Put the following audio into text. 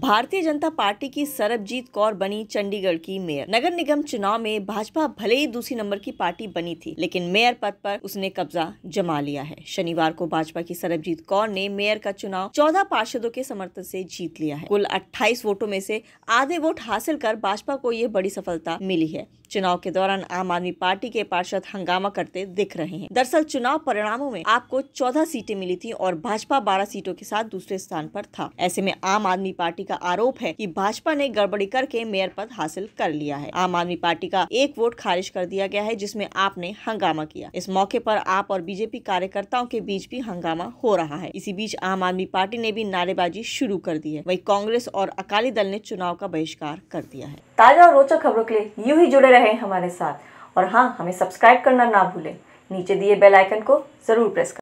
भारतीय जनता पार्टी की सरबजीत कौर बनी चंडीगढ़ की मेयर नगर निगम चुनाव में भाजपा भले ही दूसरी नंबर की पार्टी बनी थी लेकिन मेयर पद पर उसने कब्जा जमा लिया है शनिवार को भाजपा की सरबजीत कौर ने मेयर का चुनाव चौदह पार्षदों के समर्थन से जीत लिया है कुल अट्ठाईस वोटों में से आधे वोट हासिल कर भाजपा को ये बड़ी सफलता मिली है चुनाव के दौरान आम आदमी पार्टी के पार्षद हंगामा करते दिख रहे हैं दरअसल चुनाव परिणामों में आपको चौदह सीटें मिली थी और भाजपा बारह सीटों के साथ दूसरे स्थान पर था ऐसे में आम आदमी पार्टी का आरोप है कि भाजपा ने गड़बड़ी करके मेयर पद हासिल कर लिया है आम आदमी पार्टी का एक वोट खारिज कर दिया गया है जिसमे आपने हंगामा किया इस मौके पर आप और बीजेपी कार्यकर्ताओं के बीच भी हंगामा हो रहा है इसी बीच आम आदमी पार्टी ने भी नारेबाजी शुरू कर दी है वही कांग्रेस और अकाली दल ने चुनाव का बहिष्कार कर दिया है ताजा और रोचक खबरों के लिए यू ही जुड़े रहे हमारे साथ और हाँ हमें सब्सक्राइब करना ना भूलें नीचे दिए बेल आइकन को जरूर प्रेस